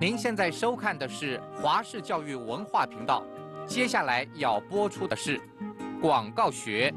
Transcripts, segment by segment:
您现在收看的是华视教育文化频道，接下来要播出的是广告学。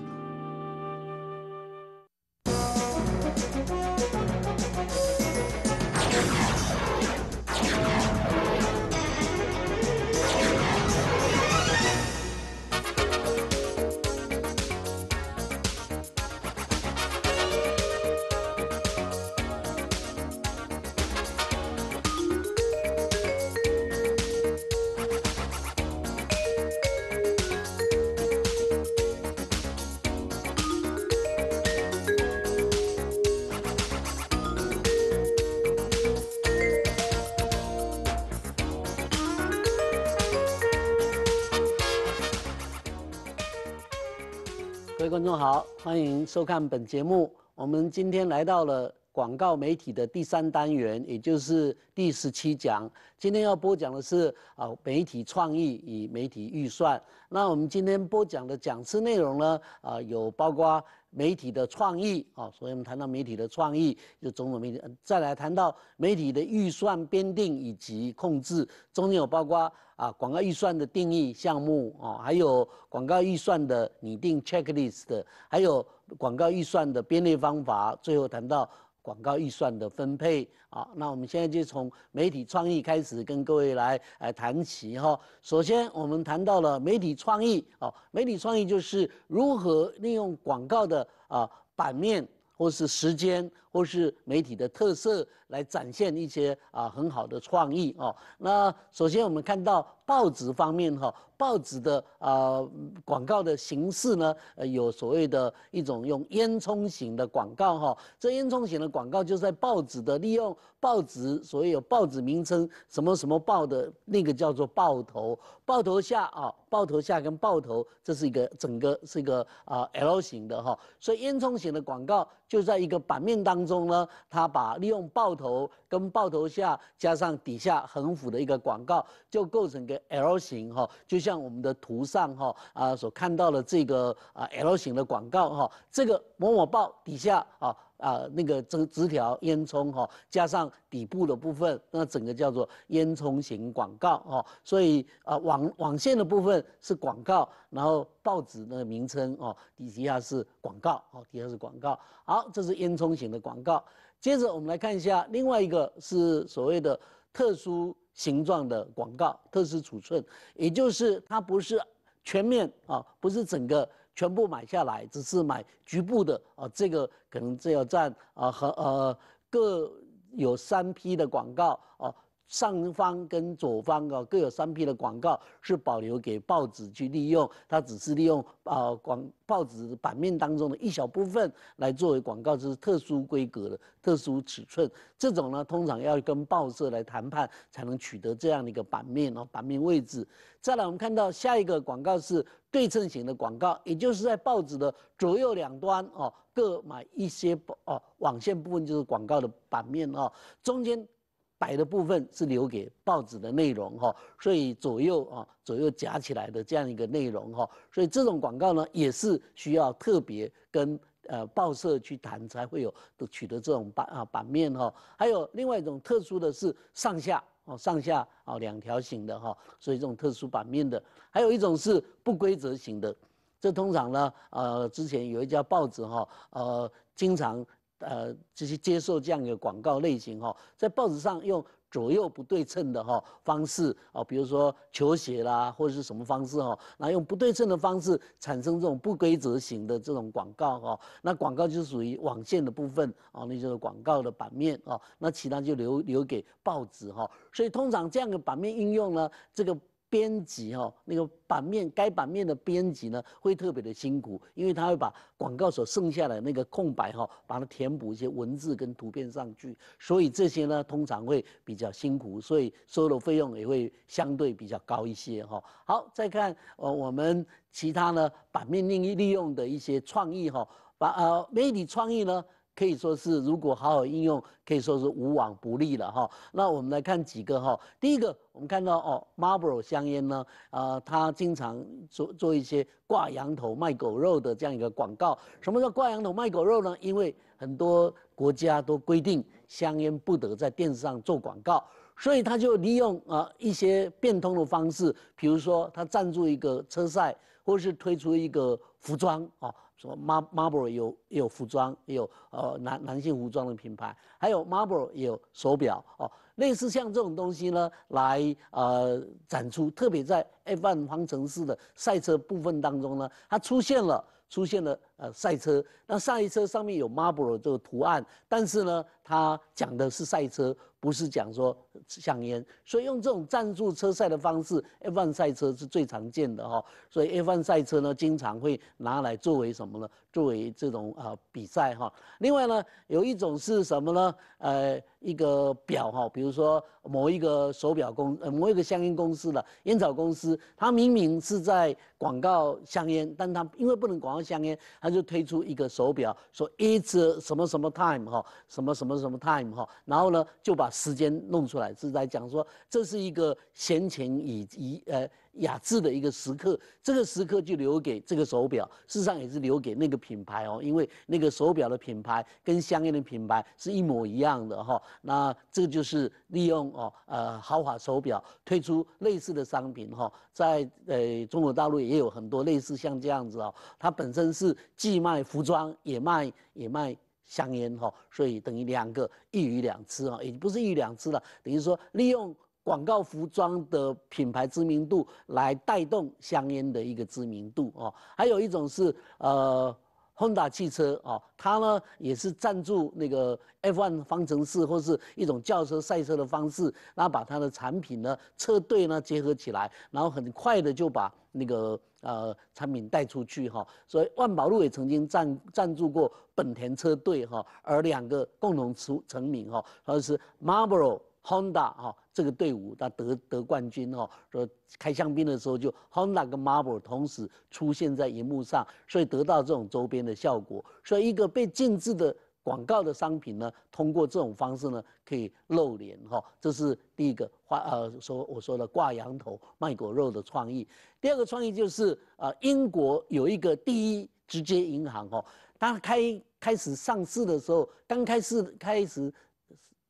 好，欢迎收看本节目。我们今天来到了广告媒体的第三单元，也就是第十七讲。今天要播讲的是啊，媒体创意与媒体预算。那我们今天播讲的讲师内容呢，啊，有包括。媒体的创意，哦，所以我们谈到媒体的创意，就种种媒体，再来谈到媒体的预算编定以及控制，中间有包括啊广告预算的定义项目，哦，还有广告预算的拟定 checklist 的，还有广告预算的编列方法，最后谈到。广告预算的分配啊，那我们现在就从媒体创意开始跟各位来来谈起哈。首先，我们谈到了媒体创意哦，媒体创意就是如何利用广告的啊版面或是时间。或是媒体的特色来展现一些啊很好的创意哦。那首先我们看到报纸方面哈，报纸的啊广告的形式呢，有所谓的一种用烟囱型的广告哈。这烟囱型的广告就在报纸的利用报纸，所谓有报纸名称什么什么报的，那个叫做报头。报头下啊，报头下跟报头这是一个整个是一个啊 L 型的哈。所以烟囱型的广告就在一个版面当。中呢，他把利用爆头跟爆头下加上底下横幅的一个广告，就构成个 L 型哈，就像我们的图上哈啊所看到的这个啊 L 型的广告哈，这个某某报底下啊。啊，那个这个枝条烟囱哈，加上底部的部分，那整个叫做烟囱型广告哈。所以啊，网网线的部分是广告，然后报纸的名称哦，底下是广告哦，底下是广告。好，这是烟囱型的广告。接着我们来看一下，另外一个是所谓的特殊形状的广告，特殊尺寸，也就是它不是全面啊，不是整个。全部买下来，只是买局部的啊。这个可能这要占啊和呃各有三批的广告啊。上方跟左方啊各有三批的广告是保留给报纸去利用，它只是利用呃广报纸版面当中的一小部分来作为广告，这是特殊规格的、特殊尺寸。这种呢，通常要跟报社来谈判才能取得这样的一个版面哦，版面位置。再来，我们看到下一个广告是对称型的广告，也就是在报纸的左右两端哦各买一些哦网线部分就是广告的版面哦，中间。白的部分是留给报纸的内容哈，所以左右啊左右夹起来的这样一个内容哈，所以这种广告呢也是需要特别跟呃报社去谈才会有取得这种版啊版面哈。还有另外一种特殊的是上下哦上下哦两条形的哈，所以这种特殊版面的还有一种是不规则形的，这通常呢呃之前有一家报纸哈呃经常。呃，这些接受这样的广告类型哈，在报纸上用左右不对称的哈方式啊，比如说球鞋啦，或者是什么方式哈，那用不对称的方式产生这种不规则型的这种广告哈，那广告就属于网线的部分啊，那就是广告的版面啊，那其他就留留给报纸哈，所以通常这样的版面应用呢，这个。编辑哈，那个版面该版面的编辑呢，会特别的辛苦，因为他会把广告所剩下的那个空白哈，把它填补一些文字跟图片上去，所以这些呢，通常会比较辛苦，所以收的费用也会相对比较高一些哈。好，再看呃我们其他呢版面利利用的一些创意哈，把呃媒体创意呢。可以说是，如果好好应用，可以说是无往不利了哈。那我们来看几个哈。第一个，我们看到哦，Marlboro 香烟呢，啊，它经常做做一些挂羊头卖狗肉的这样一个广告。什么叫挂羊头卖狗肉呢？因为很多国家都规定香烟不得在电视上做广告，所以他就利用啊一些变通的方式，比如说他赞助一个车赛，或是推出一个服装啊。说 m a r Marbro 有有服装，也有呃男男性服装的品牌，还有 Marbro o 也有手表哦。类似像这种东西呢，来呃展出，特别在 F1 方程式的赛车部分当中呢，它出现了，出现了呃赛车。那赛车上面有 Marbro o 这个图案，但是呢，它讲的是赛车，不是讲说。香烟，所以用这种赞助车赛的方式，F1 赛车是最常见的哈。所以 F1 赛车呢，经常会拿来作为什么呢？作为这种啊比赛哈。另外呢，有一种是什么呢？呃，一个表哈，比如说某一个手表公，呃，某一个香烟公司的烟草公司，它明明是在广告香烟，但它因为不能广告香烟，它就推出一个手表，说 It's 什么什么 time 哈，什么什么什么 time 哈，然后呢就把时间弄出来。是在讲说，这是一个闲情以及呃雅致的一个时刻，这个时刻就留给这个手表，事实上也是留给那个品牌哦，因为那个手表的品牌跟香烟的品牌是一模一样的哈。那这就是利用哦呃豪华手表推出类似的商品哈，在呃中国大陆也有很多类似像这样子哦，它本身是既卖服装也卖也卖。香烟哈，所以等于两个一鱼两吃啊，也不是一鱼两吃了，等于说利用广告服装的品牌知名度来带动香烟的一个知名度哦，还有一种是呃。Honda 汽车啊，它呢也是赞助那个 F1 方程式或是一种轿车赛车的方式，然后把它的产品呢车队呢结合起来，然后很快的就把那个呃产品带出去哈。所以万宝路也曾经赞赞助过本田车队哈，而两个共同出成名哈，而是 Marlboro Honda 哈。这个队伍他得得冠军哦，说开香槟的时候就 h o n d a 跟 Marble 同时出现在荧幕上，所以得到这种周边的效果。所以一个被禁制的广告的商品呢，通过这种方式呢可以露脸哈，这是第一个花呃说我说的挂羊头卖狗肉的创意。第二个创意就是呃英国有一个第一直接银行哈，它开开始上市的时候，刚开始开始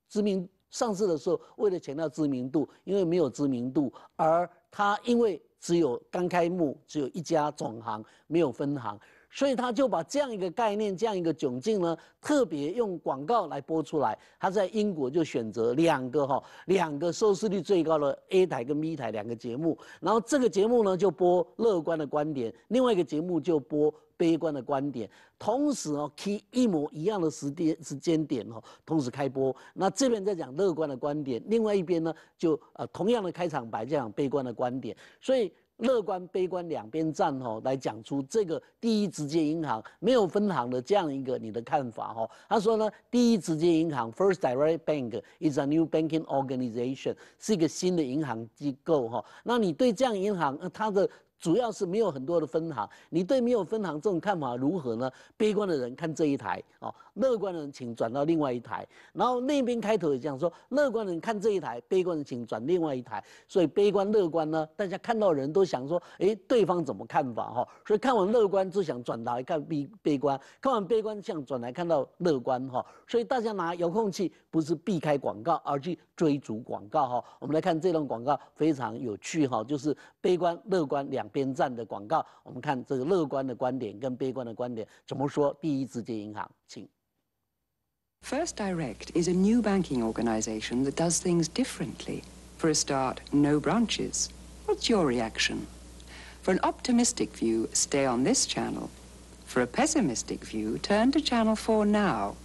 知名上市的时候，为了强调知名度，因为没有知名度，而它因为只有刚开幕，只有一家总行，没有分行，所以他就把这样一个概念、这样一个窘境呢，特别用广告来播出来。他在英国就选择两个哈，两个收视率最高的 A 台跟 B 台两个节目，然后这个节目呢就播乐观的观点，另外一个节目就播。悲观的观点，同时哦，k e y 一模一样的时间时间点哦，同时开播。那这边在讲乐观的观点，另外一边呢，就呃同样的开场白在讲悲观的观点。所以乐观、悲观两边站哦，来讲出这个第一直接银行没有分行的这样一个你的看法哈。他说呢，第一直接银行 （First Direct Bank） is a new banking organization，是一个新的银行机构哈。那你对这样银行，它的主要是没有很多的分行，你对没有分行这种看法如何呢？悲观的人看这一台哦。乐观的人请转到另外一台，然后那边开头也这样说：乐观人看这一台，悲观人请转另外一台。所以悲观乐观呢，大家看到人都想说：哎，对方怎么看法哈？所以看完乐观就想转来看悲悲观，看完悲观想转来看到乐观哈。所以大家拿遥控器不是避开广告而去追逐广告哈。我们来看这段广告非常有趣哈，就是悲观乐观两边站的广告。我们看这个乐观的观点跟悲观的观点怎么说？第一，直接银行，请。First Direct is a new banking organization that does things differently. For a start, no branches. What's your reaction? For an optimistic view, stay on this channel. For a pessimistic view, turn to Channel 4 now.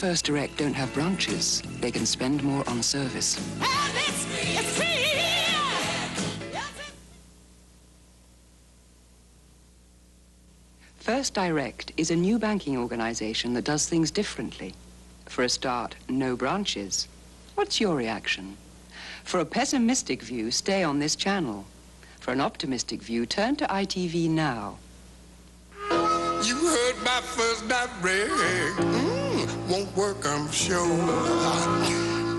First Direct don't have branches, they can spend more on service. First Direct is a new banking organization that does things differently. For a start, no branches. What's your reaction? For a pessimistic view, stay on this channel. For an optimistic view, turn to ITV now. You heard my first direct. Mm -hmm won't work, I'm sure.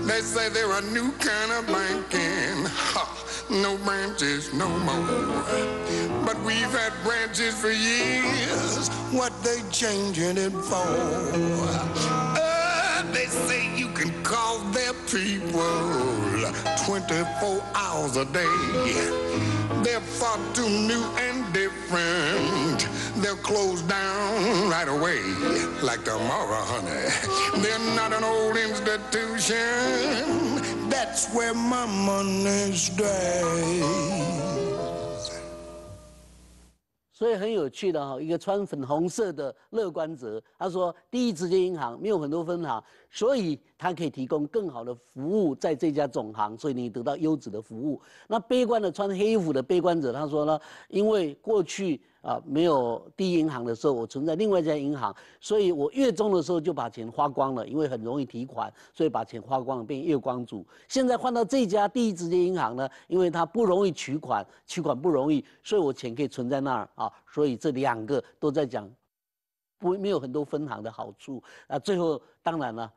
They say they're a new kind of banking. Ha, no branches no more. But we've had branches for years. What they changing it for? Uh, they say you can call their people 24 hours a day. They're far too new and different 所以很有趣的哈，一个穿粉红色的乐观者，他说：“第一，直接银行没有很多分行，所以他可以提供更好的服务在这家总行，所以你得到优质的服务。”那悲观的穿黑衣服的悲观者他说呢：“因为过去。”啊，没有第一银行的时候，我存在另外一家银行，所以我月中的时候就把钱花光了，因为很容易提款，所以把钱花光了，变月光族。现在换到这家第一直接银行呢，因为它不容易取款，取款不容易，所以我钱可以存在那儿啊，所以这两个都在讲，不没有很多分行的好处啊。最后当然了。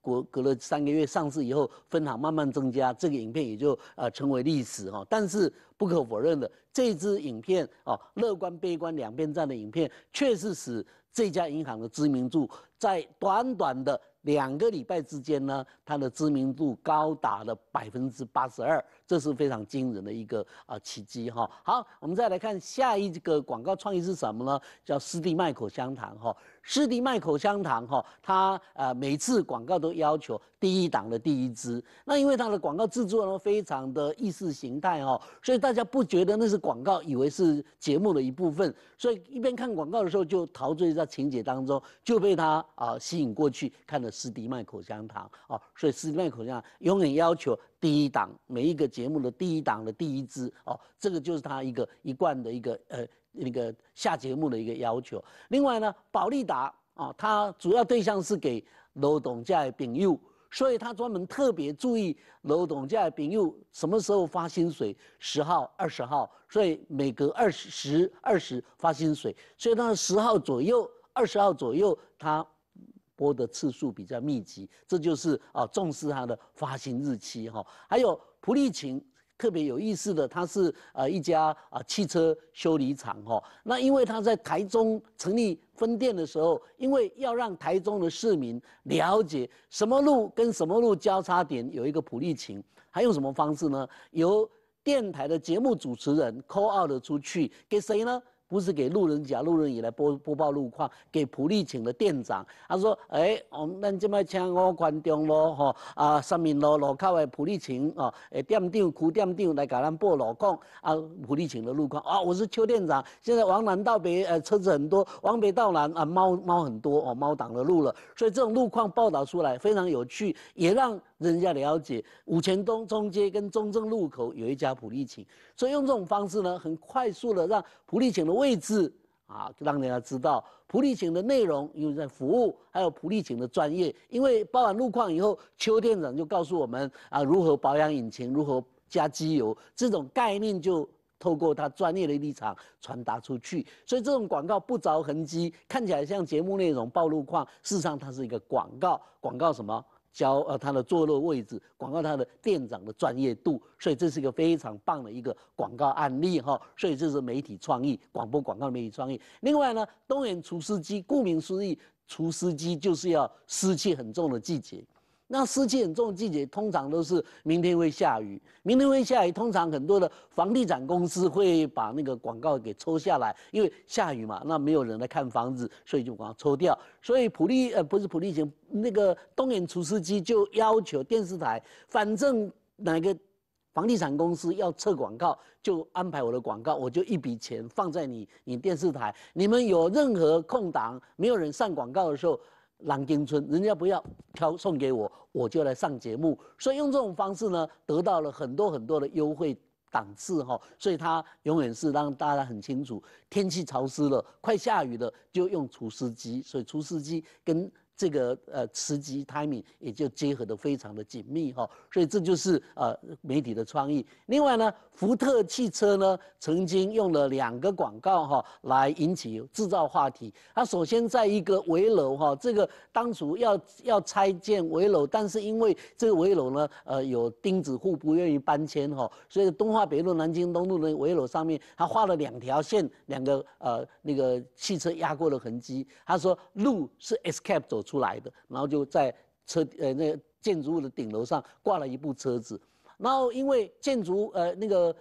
国隔了三个月上市以后，分行慢慢增加，这个影片也就呃成为历史哈。但是不可否认的，这支影片哦，乐观悲观两边站的影片，确实使这家银行的知名度在短短的两个礼拜之间呢，它的知名度高达了百分之八十二，这是非常惊人的一个啊奇迹哈。好，我们再来看下一个广告创意是什么呢？叫斯蒂卖口香糖哈。斯迪曼口香糖哈，他呃每次广告都要求第一档的第一支，那因为他的广告制作呢非常的意识形态哈，所以大家不觉得那是广告，以为是节目的一部分，所以一边看广告的时候就陶醉在情节当中，就被他啊吸引过去看了斯迪曼口香糖哦，所以斯迪曼口香糖永远要求第一档每一个节目的第一档的第一支哦，这个就是他一个一贯的一个呃。那个下节目的一个要求。另外呢，保利达啊，它主要对象是给楼董家的饼用，所以他专门特别注意楼董家的聘用什么时候发薪水，十号、二十号，所以每隔二十、二十发薪水，所以他十号左右、二十号左右它播的次数比较密集，这就是啊重视它的发行日期哈。还有普利琴。特别有意思的，他是呃一家啊汽车修理厂哈。那因为他在台中成立分店的时候，因为要让台中的市民了解什么路跟什么路交叉点有一个普利琴，还用什么方式呢？由电台的节目主持人 call out 出去，给谁呢？不是给路人甲、路人乙来播播报路况，给普利请的店长，他说：“哎，我们咱这麦请我观众咯，吼啊，三民路路口的普利请哦，诶，店长、副店长来给咱们报路况啊，普利请的路况啊，我是邱店长，现在往南到北，呃，车子很多，往北到南啊，猫猫很多哦，猫挡了路了，所以这种路况报道出来非常有趣，也让人家了解。五权东中街跟中正路口有一家普利请，所以用这种方式呢，很快速的让普利请的。位置啊，让大家知道普利警的内容，又在服务，还有普利警的专业。因为报完路况以后，邱店长就告诉我们啊，如何保养引擎，如何加机油，这种概念就透过他专业的立场传达出去。所以这种广告不着痕迹，看起来像节目内容报路况，事实上它是一个广告。广告什么？教呃它的坐落位置，广告它的店长的专业度，所以这是一个非常棒的一个广告案例哈，所以这是媒体创意，广播广告媒体创意。另外呢，东源除湿机，顾名思义，除湿机就是要湿气很重的季节。那湿气很重的季节，通常都是明天会下雨。明天会下雨，通常很多的房地产公司会把那个广告给抽下来，因为下雨嘛，那没有人来看房子，所以就把它抽掉。所以普利呃，不是普利行，那个东眼厨师机就要求电视台，反正哪个房地产公司要撤广告，就安排我的广告，我就一笔钱放在你你电视台，你们有任何空档，没有人上广告的时候。郎金村人家不要挑送给我，我就来上节目，所以用这种方式呢，得到了很多很多的优惠档次哈，所以他永远是让大家很清楚，天气潮湿了，快下雨了，就用除湿机，所以除湿机跟。这个呃时机 timing 也就结合得非常的紧密哈，所以这就是呃媒体的创意。另外呢，福特汽车呢曾经用了两个广告哈来引起制造话题。它首先在一个围楼哈，这个当初要要拆建围楼，但是因为这个围楼呢呃有钉子户不愿意搬迁哈，所以东华北路南京东路的围楼上面，他画了两条线，两个呃那个汽车压过的痕迹。他说路是 escape 走。出来的，然后就在车呃那建筑物的顶楼上挂了一部车子，然后因为建筑呃那个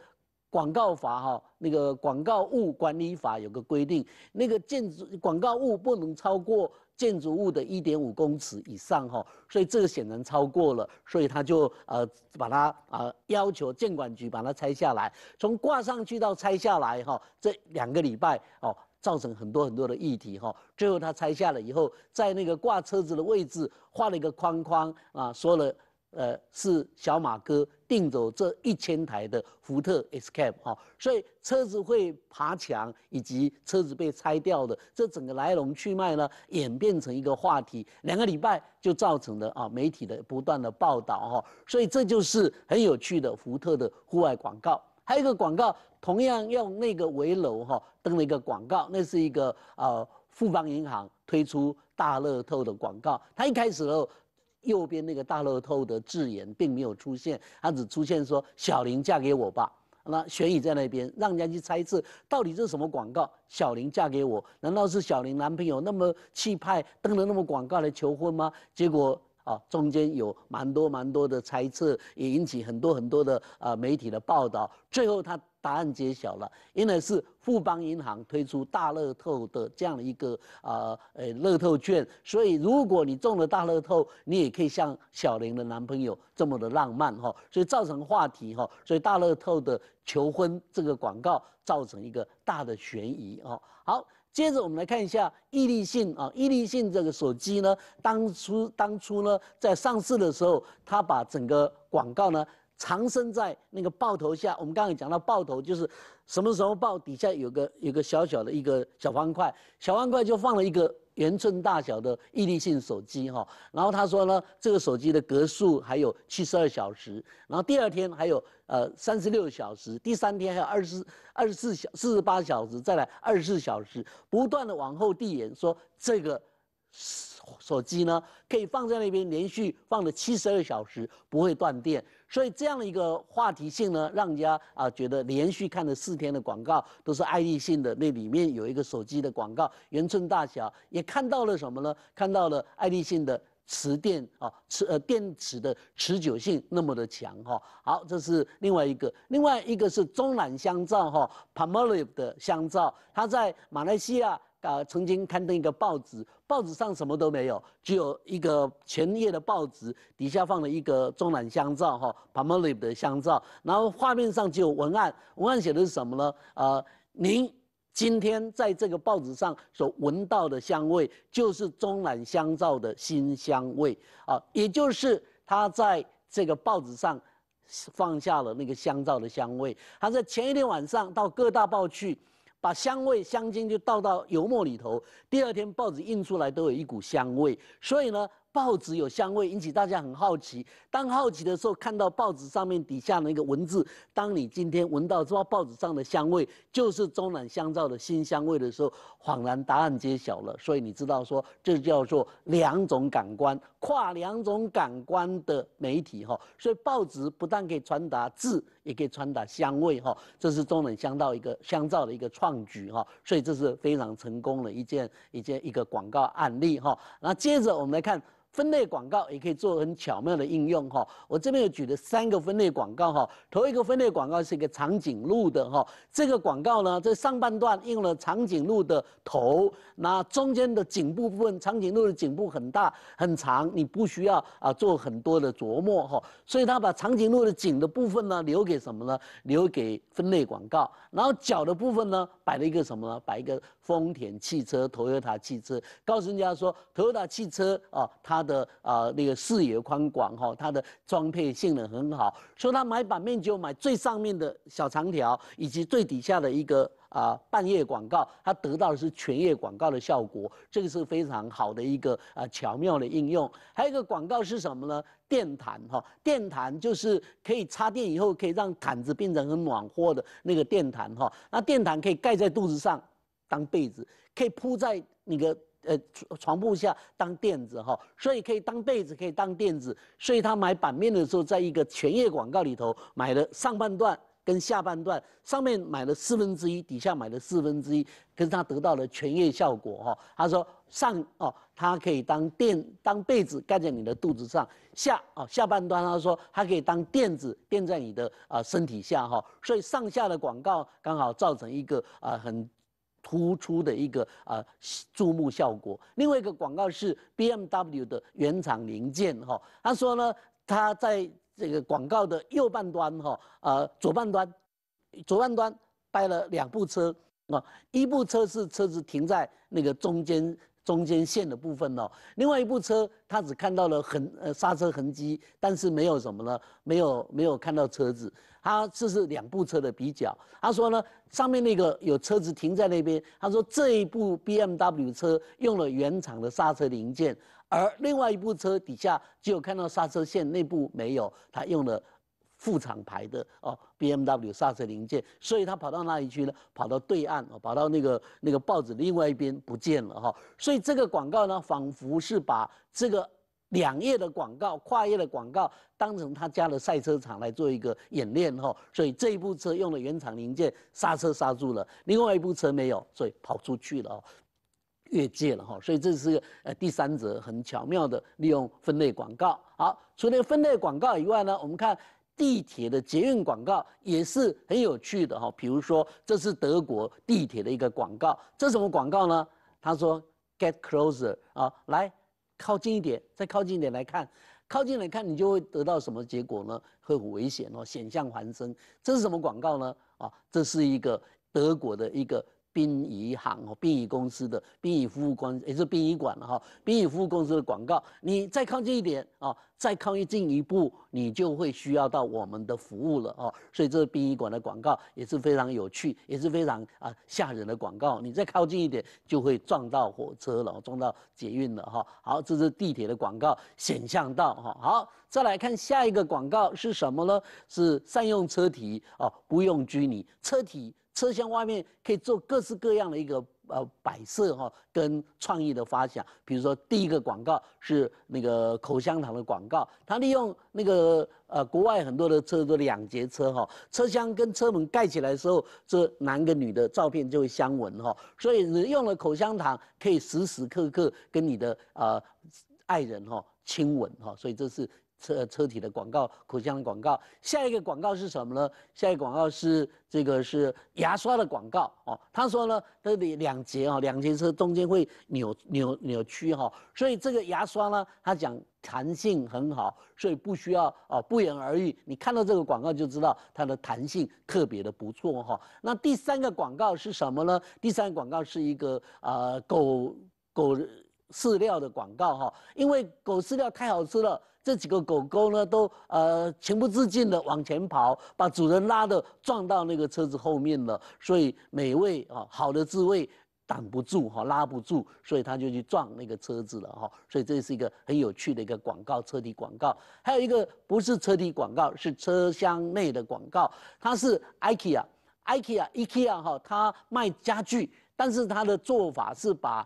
广告法哈，那个广告物管理法有个规定，那个建筑广告物不能超过建筑物的一点五公尺以上哈，所以这个显然超过了，所以他就呃把它啊要求建管局把它拆下来，从挂上去到拆下来哈，这两个礼拜哦。造成很多很多的议题哈，最后他拆下了以后，在那个挂车子的位置画了一个框框啊，说了，呃，是小马哥订走这一千台的福特 Escape 哈，所以车子会爬墙以及车子被拆掉的，这整个来龙去脉呢演变成一个话题，两个礼拜就造成了啊，媒体的不断的报道哈，所以这就是很有趣的福特的户外广告，还有一个广告。同样用那个围楼哈登了一个广告，那是一个呃富邦银行推出大乐透的广告。他一开始的时候，右边那个大乐透的字眼并没有出现，他只出现说“小林嫁给我吧”。那悬疑在那边，让人家去猜测到底这是什么广告。“小林嫁给我”，难道是小林男朋友那么气派登了那么广告来求婚吗？结果啊，中间有蛮多蛮多的猜测，也引起很多很多的啊媒体的报道。最后他。答案揭晓了，因为是富邦银行推出大乐透的这样的一个啊，诶，乐透券，所以如果你中了大乐透，你也可以像小玲的男朋友这么的浪漫哈，所以造成话题哈，所以大乐透的求婚这个广告造成一个大的悬疑哈。好，接着我们来看一下亿利信啊，亿利信这个手机呢，当初当初呢，在上市的时候，它把整个广告呢。藏身在那个爆头下，我们刚刚讲到爆头就是什么时候爆，底下有个有个小小的一个小方块，小方块就放了一个圆寸大小的毅力性手机哈。然后他说呢，这个手机的格数还有七十二小时，然后第二天还有呃三十六小时，第三天还有二十二十四小四十八小时，再来二十四小时，不断的往后递延，说这个手机呢可以放在那边连续放了七十二小时不会断电。所以这样的一个话题性呢，让人家啊觉得连续看了四天的广告都是爱立信的。那里面有一个手机的广告，圆寸大小，也看到了什么呢？看到了爱立信的磁电啊，磁呃电池的持久性那么的强哈。好，这是另外一个，另外一个是中南香皂哈 p a m l i 的香皂，它在马来西亚啊曾经刊登一个报纸。报纸上什么都没有，只有一个前页的报纸，底下放了一个中南香皂，哈，Pamela 的香皂，然后画面上就有文案，文案写的是什么呢？呃，您今天在这个报纸上所闻到的香味，就是中南香皂的新香味啊，也就是他在这个报纸上放下了那个香皂的香味，他在前一天晚上到各大报去。把香味香精就倒到油墨里头，第二天报纸印出来都有一股香味，所以呢。报纸有香味，引起大家很好奇。当好奇的时候，看到报纸上面底下那个文字。当你今天闻到这报纸上的香味，就是中冷香皂的新香味的时候，恍然答案揭晓了。所以你知道说，这叫做两种感官跨两种感官的媒体哈。所以报纸不但可以传达字，也可以传达香味哈。这是中冷香皂一个香皂的一个创举哈。所以这是非常成功的一件一件一个广告案例哈。那接着我们来看。分类广告也可以做很巧妙的应用哈，我这边有举了三个分类广告哈，头一个分类广告是一个长颈鹿的哈，这个广告呢在上半段用了长颈鹿的头，那中间的颈部分，长颈鹿的颈部很大很长，你不需要啊做很多的琢磨哈，所以他把长颈鹿的颈的部分呢留给什么呢？留给分类广告，然后脚的部分呢摆了一个什么？呢？摆一个丰田汽车、Toyota 汽车，告诉人家说 Toyota 汽车啊，它的啊，那个视野宽广哈，它的装配性能很好。所以他买版面就买最上面的小长条，以及最底下的一个啊半页广告，它得到的是全页广告的效果。这个是非常好的一个啊巧妙的应用。还有一个广告是什么呢？电毯哈，电毯就是可以插电以后可以让毯子变成很暖和的那个电毯哈。那电毯可以盖在肚子上当被子，可以铺在那个。呃，床铺下当垫子哈，所以可以当被子，可以当垫子。所以他买版面的时候，在一个全页广告里头买了上半段跟下半段，上面买了四分之一，底下买了四分之一，可是他得到了全页效果哈。他说上哦，它可以当垫当被子盖在你的肚子上，下哦下半段他说它可以当垫子垫在你的啊身体下哈，所以上下的广告刚好造成一个啊很。突出的一个啊注目效果。另外一个广告是 B M W 的原厂零件哈，他说呢，他在这个广告的右半端哈，呃左半端，左半端掰了两部车啊，一部车是车子停在那个中间。中间线的部分哦。另外一部车他只看到了痕呃刹车痕迹，但是没有什么呢，没有没有看到车子。他这是两部车的比较。他说呢，上面那个有车子停在那边。他说这一部 B M W 车用了原厂的刹车零件，而另外一部车底下只有看到刹车线，那部没有，他用了。副厂牌的哦，B M W 刹车零件，所以他跑到哪里去呢？跑到对岸哦，跑到那个那个报纸另外一边不见了哈。所以这个广告呢，仿佛是把这个两页的广告、跨页的广告，当成他家的赛车场来做一个演练哈。所以这一部车用了原厂零件，刹车刹住了；另外一部车没有，所以跑出去了，越界了哈。所以这是个呃，第三者很巧妙的利用分类广告。好，除了分类广告以外呢，我们看。地铁的捷运广告也是很有趣的哈，比如说这是德国地铁的一个广告，这什么广告呢？他说 “get closer” 啊，来靠近一点，再靠近一点来看，靠近来看你就会得到什么结果呢？会很危险哦，险象环生。这是什么广告呢？啊，这是一个德国的一个。殡仪行哦，殡仪公司的殡仪服务公，也是殡仪馆了哈，殡仪服务公司的广告，你再靠近一点哦，再靠近一步，你就会需要到我们的服务了哦，所以这是殡仪馆的广告，也是非常有趣，也是非常啊吓人的广告，你再靠近一点就会撞到火车了，撞到捷运了哈，好，这是地铁的广告，显象到哈，好，再来看下一个广告是什么呢？是善用车体哦，不用拘泥车体。车厢外面可以做各式各样的一个呃摆设哈，跟创意的发想。比如说第一个广告是那个口香糖的广告，它利用那个呃国外很多的车都两节车哈，车厢跟车门盖起来的时候，这男跟女的照片就会相吻哈，所以用了口香糖可以时时刻刻跟你的呃爱人哈亲吻哈，所以这是。车车体的广告，口腔的广告，下一个广告是什么呢？下一个广告是这个是牙刷的广告哦。他说呢，它里两节哈，两节车中间会扭扭扭曲哈，所以这个牙刷呢，它讲弹性很好，所以不需要啊，不言而喻。你看到这个广告就知道它的弹性特别的不错哈。那第三个广告是什么呢？第三个广告是一个啊，狗狗。饲料的广告哈，因为狗饲料太好吃了，这几个狗狗呢都呃情不自禁的往前跑，把主人拉的撞到那个车子后面了。所以美味啊，好的滋味挡不住哈，拉不住，所以他就去撞那个车子了哈。所以这是一个很有趣的一个广告，车体广告。还有一个不是车体广告，是车厢内的广告，它是 IKEA，IKEA，IKEA 哈，它卖家具，但是它的做法是把。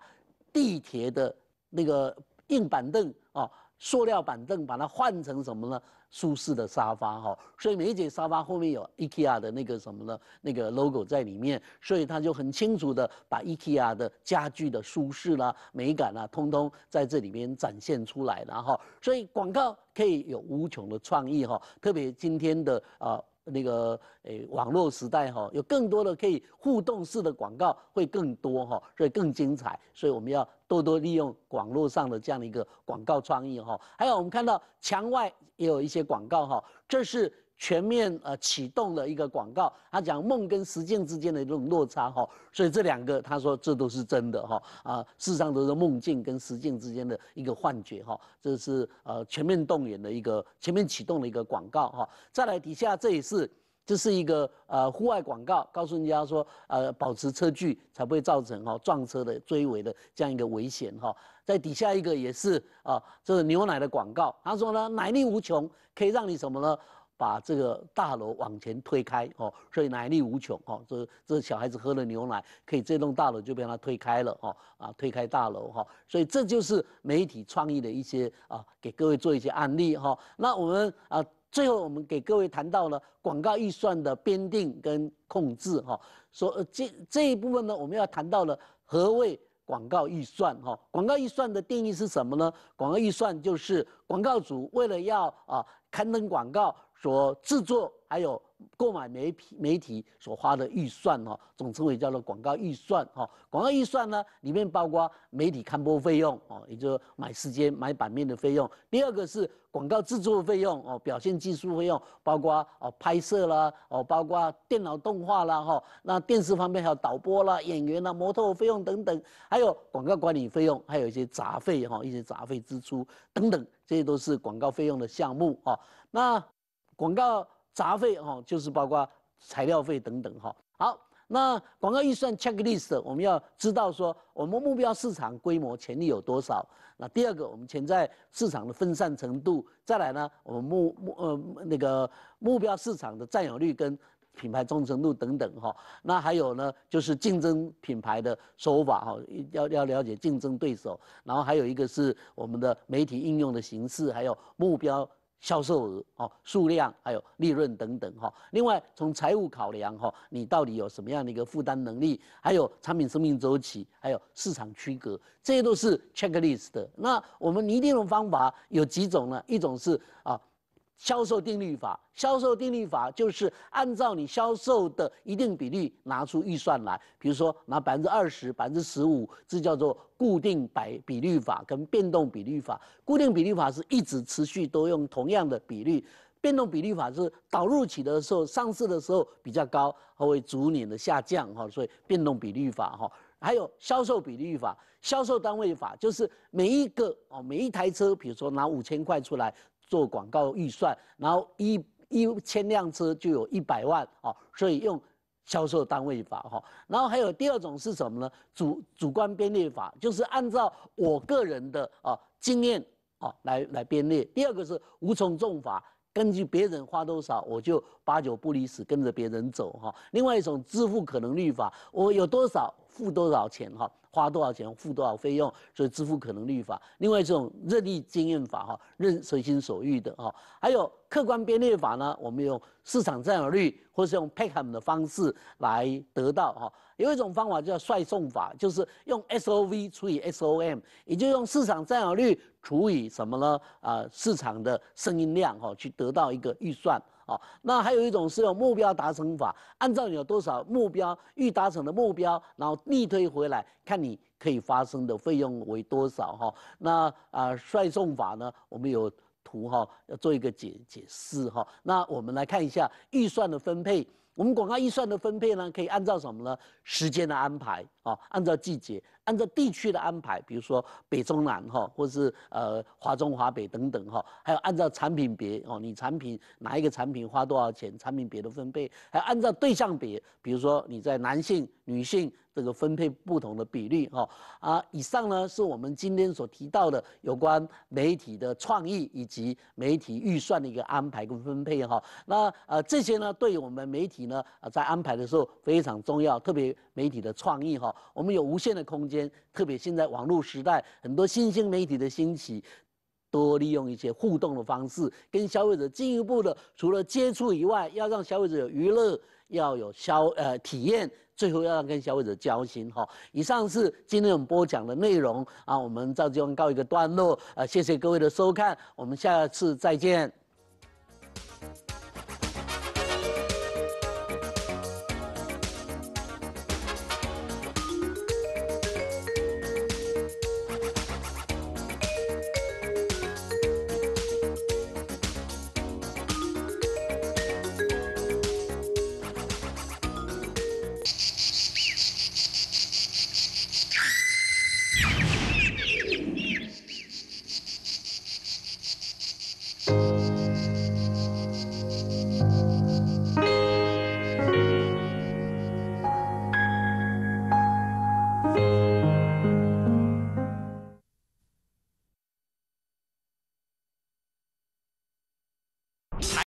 地铁的那个硬板凳啊，塑料板凳，把它换成什么呢？舒适的沙发哈。所以每一节沙发后面有 IKEA 的那个什么呢？那个 logo 在里面，所以他就很清楚的把 IKEA 的家具的舒适啦、美感啦，通通在这里面展现出来，然后，所以广告可以有无穷的创意哈。特别今天的啊。那个诶，网络时代哈，有更多的可以互动式的广告会更多哈，所以更精彩，所以我们要多多利用网络上的这样的一个广告创意哈。还有我们看到墙外也有一些广告哈，这是。全面呃启动的一个广告，他讲梦跟实践之间的这种落差哈，所以这两个他说这都是真的哈啊，事实上都是梦境跟实践之间的一个幻觉哈，这是呃全面动员的一个全面启动的一个广告哈。再来底下这也是这是一个呃户外广告，告诉人家说呃保持车距才不会造成哈撞车的追尾的这样一个危险哈。在底下一个也是啊，这是牛奶的广告，他说呢奶力无穷，可以让你什么呢？把这个大楼往前推开哦，所以奶力无穷哦。这这小孩子喝了牛奶，可以这栋大楼就被他推开了哦啊，推开大楼哈。所以这就是媒体创意的一些啊，给各位做一些案例哈。那我们啊，最后我们给各位谈到了广告预算的编定跟控制哈。说这这一部分呢，我们要谈到了何谓广告预算哈。广告预算的定义是什么呢？广告预算就是广告主为了要啊刊登广告。所制作还有购买媒体媒体所花的预算哦，总称为叫做广告预算哈。广告预算呢，里面包括媒体刊播费用哦，也就是买时间买版面的费用。第二个是广告制作费用哦，表现技术费用包括哦拍摄啦哦，包括电脑动画啦哈。那电视方面还有导播啦、演员啦、模特费用等等，还有广告管理费用，还有一些杂费哈，一些杂费支出等等，这些都是广告费用的项目哦。那广告杂费哈，就是包括材料费等等哈。好，那广告预算 checklist，我们要知道说我们目标市场规模潜力有多少。那第二个，我们潜在市场的分散程度。再来呢，我们目目呃那个目标市场的占有率跟品牌忠诚度等等哈。那还有呢，就是竞争品牌的手法哈，要要了解竞争对手。然后还有一个是我们的媒体应用的形式，还有目标。销售额哦，数量还有利润等等哈。另外，从财务考量哈，你到底有什么样的一个负担能力？还有产品生命周期，还有市场区隔，这些都是 checklist 的。那我们拟定的方法有几种呢？一种是啊。销售定律法，销售定律法就是按照你销售的一定比例拿出预算来，比如说拿百分之二十、百分之十五，这叫做固定百比率法跟变动比率法。固定比率法是一直持续都用同样的比率，变动比率法是导入期的时候、上市的时候比较高，后会逐年的下降哈，所以变动比率法哈。还有销售比率法、销售单位法，就是每一个哦，每一台车，比如说拿五千块出来。做广告预算，然后一一千辆车就有一百万哦，所以用销售单位法哈。然后还有第二种是什么呢？主主观编列法，就是按照我个人的啊经验啊来来编列。第二个是无从重法。根据别人花多少，我就八九不离十跟着别人走哈。另外一种支付可能率法，我有多少付多少钱哈，花多少钱付多少费用，所以支付可能率法。另外一种任意经验法哈，任随心所欲的哈。还有客观编列法呢，我们用市场占有率或是用 Peckham 的方式来得到哈。有一种方法叫率送法，就是用 S O V 除以 S O M，也就用市场占有率除以什么呢？啊，市场的声音量哈，去得到一个预算啊。那还有一种是用目标达成法，按照你有多少目标预达成的目标，然后逆推回来看你可以发生的费用为多少哈。那啊，率送法呢，我们有图哈，做一个解解释哈。那我们来看一下预算的分配。我们广告预算的分配呢，可以按照什么呢？时间的安排。哦，按照季节、按照地区的安排，比如说北中南哈，或是呃华中华北等等哈，还有按照产品别哦，你产品哪一个产品花多少钱，产品别的分配，还有按照对象别，比如说你在男性、女性这个分配不同的比例哈。啊，以上呢是我们今天所提到的有关媒体的创意以及媒体预算的一个安排跟分配哈。那呃这些呢，对我们媒体呢在安排的时候非常重要，特别媒体的创意哈。我们有无限的空间，特别现在网络时代，很多新兴媒体的兴起，多利用一些互动的方式，跟消费者进一步的除了接触以外，要让消费者有娱乐，要有消呃体验，最后要让跟消费者交心哈。以上是今天我们播讲的内容啊，我们照这样告一个段落啊，谢谢各位的收看，我们下次再见。